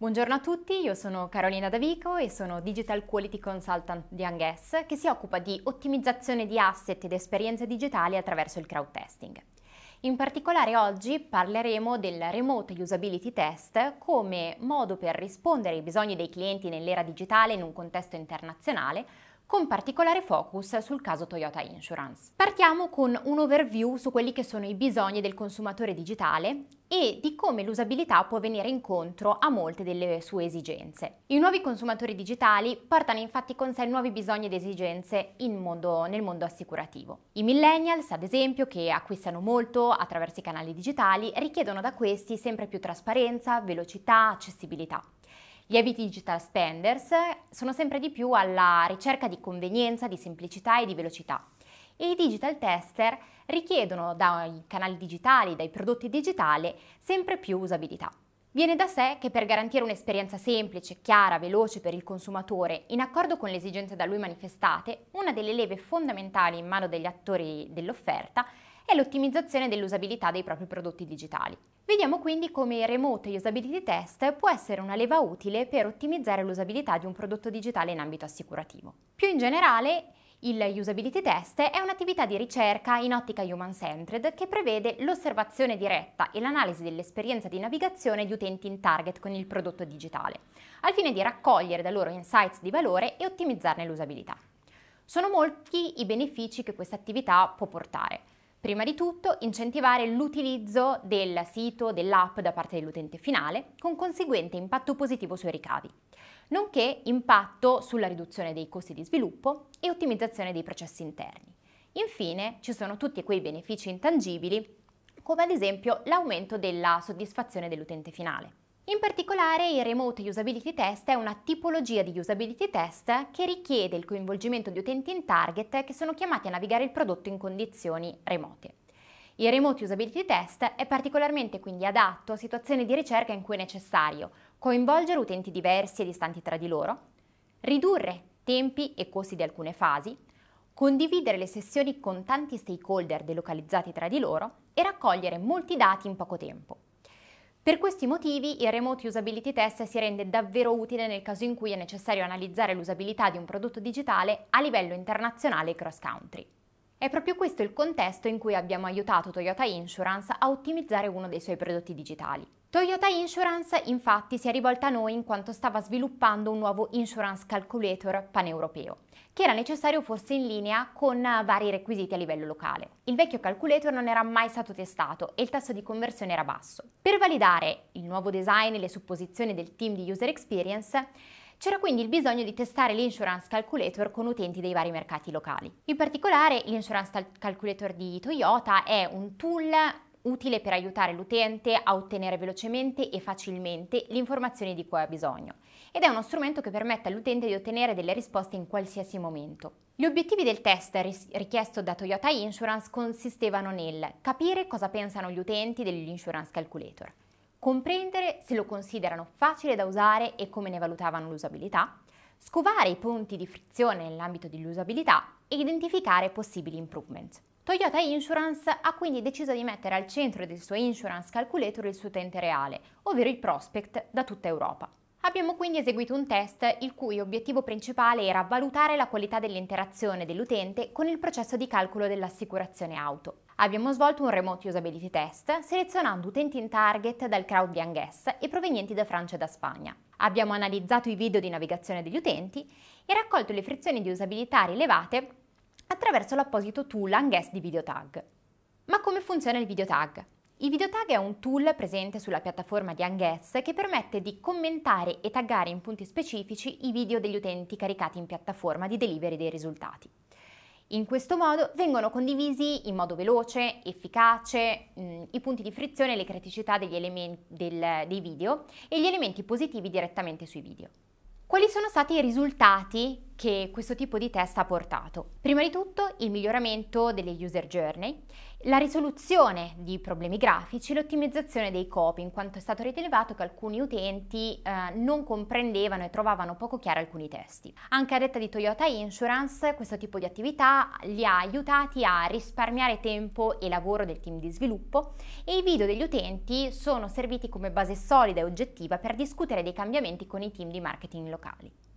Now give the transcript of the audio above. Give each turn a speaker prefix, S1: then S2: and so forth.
S1: Buongiorno a tutti, io sono Carolina Davico e sono Digital Quality Consultant di Anghess che si occupa di ottimizzazione di asset ed esperienze digitali attraverso il crowd testing. In particolare oggi parleremo del Remote Usability Test come modo per rispondere ai bisogni dei clienti nell'era digitale in un contesto internazionale con particolare focus sul caso Toyota Insurance. Partiamo con un overview su quelli che sono i bisogni del consumatore digitale e di come l'usabilità può venire incontro a molte delle sue esigenze. I nuovi consumatori digitali portano infatti con sé nuovi bisogni ed esigenze mondo, nel mondo assicurativo. I millennials, ad esempio, che acquistano molto attraverso i canali digitali, richiedono da questi sempre più trasparenza, velocità, accessibilità. Gli abiti digital spenders sono sempre di più alla ricerca di convenienza, di semplicità e di velocità. E i digital tester richiedono dai canali digitali, dai prodotti digitali, sempre più usabilità. Viene da sé che per garantire un'esperienza semplice, chiara, veloce per il consumatore, in accordo con le esigenze da lui manifestate, una delle leve fondamentali in mano degli attori dell'offerta e l'ottimizzazione dell'usabilità dei propri prodotti digitali. Vediamo quindi come il Remote Usability Test può essere una leva utile per ottimizzare l'usabilità di un prodotto digitale in ambito assicurativo. Più in generale, il usability test è un'attività di ricerca in ottica human-centered che prevede l'osservazione diretta e l'analisi dell'esperienza di navigazione di utenti in target con il prodotto digitale, al fine di raccogliere da loro insights di valore e ottimizzarne l'usabilità. Sono molti i benefici che questa attività può portare. Prima di tutto incentivare l'utilizzo del sito, dell'app da parte dell'utente finale, con conseguente impatto positivo sui ricavi, nonché impatto sulla riduzione dei costi di sviluppo e ottimizzazione dei processi interni. Infine ci sono tutti quei benefici intangibili come ad esempio l'aumento della soddisfazione dell'utente finale. In particolare il Remote Usability Test è una tipologia di usability test che richiede il coinvolgimento di utenti in target che sono chiamati a navigare il prodotto in condizioni remote. Il Remote Usability Test è particolarmente quindi adatto a situazioni di ricerca in cui è necessario coinvolgere utenti diversi e distanti tra di loro, ridurre tempi e costi di alcune fasi, condividere le sessioni con tanti stakeholder delocalizzati tra di loro e raccogliere molti dati in poco tempo. Per questi motivi il Remote Usability Test si rende davvero utile nel caso in cui è necessario analizzare l'usabilità di un prodotto digitale a livello internazionale e cross-country. È proprio questo il contesto in cui abbiamo aiutato Toyota Insurance a ottimizzare uno dei suoi prodotti digitali. Toyota Insurance infatti si è rivolta a noi in quanto stava sviluppando un nuovo insurance calculator paneuropeo, che era necessario fosse in linea con eh, vari requisiti a livello locale. Il vecchio calculator non era mai stato testato e il tasso di conversione era basso. Per validare il nuovo design e le supposizioni del team di user experience, c'era quindi il bisogno di testare l'insurance calculator con utenti dei vari mercati locali. In particolare l'insurance calculator di Toyota è un tool utile per aiutare l'utente a ottenere velocemente e facilmente le informazioni di cui ha bisogno ed è uno strumento che permette all'utente di ottenere delle risposte in qualsiasi momento. Gli obiettivi del test richiesto da Toyota Insurance consistevano nel capire cosa pensano gli utenti dell'Insurance Calculator, comprendere se lo considerano facile da usare e come ne valutavano l'usabilità, scovare i punti di frizione nell'ambito dell'usabilità e identificare possibili improvement. Toyota Insurance ha quindi deciso di mettere al centro del suo insurance calculator il suo utente reale, ovvero il prospect da tutta Europa. Abbiamo quindi eseguito un test il cui obiettivo principale era valutare la qualità dell'interazione dell'utente con il processo di calcolo dell'assicurazione auto. Abbiamo svolto un remote usability test selezionando utenti in target dal crowd di Angus e provenienti da Francia e da Spagna. Abbiamo analizzato i video di navigazione degli utenti e raccolto le frizioni di usabilità rilevate attraverso l'apposito tool Anguest di VideoTag. Ma come funziona il VideoTag? Il VideoTag è un tool presente sulla piattaforma di Anguest che permette di commentare e taggare in punti specifici i video degli utenti caricati in piattaforma di delivery dei risultati. In questo modo vengono condivisi in modo veloce, efficace, mh, mm, i punti di frizione e le criticità elementi, del, dei video e gli elementi positivi direttamente sui video. Quali sono stati i risultati che questo tipo di test ha portato. Prima di tutto il miglioramento delle user journey, la risoluzione di problemi grafici e l'ottimizzazione dei copy, in quanto è stato rilevato che alcuni utenti eh, non comprendevano e trovavano poco chiari alcuni testi. Anche a detta di Toyota Insurance, questo tipo di attività li ha aiutati a risparmiare tempo e lavoro del team di sviluppo e i video degli utenti sono serviti come base solida e oggettiva per discutere dei cambiamenti con i team di marketing locali.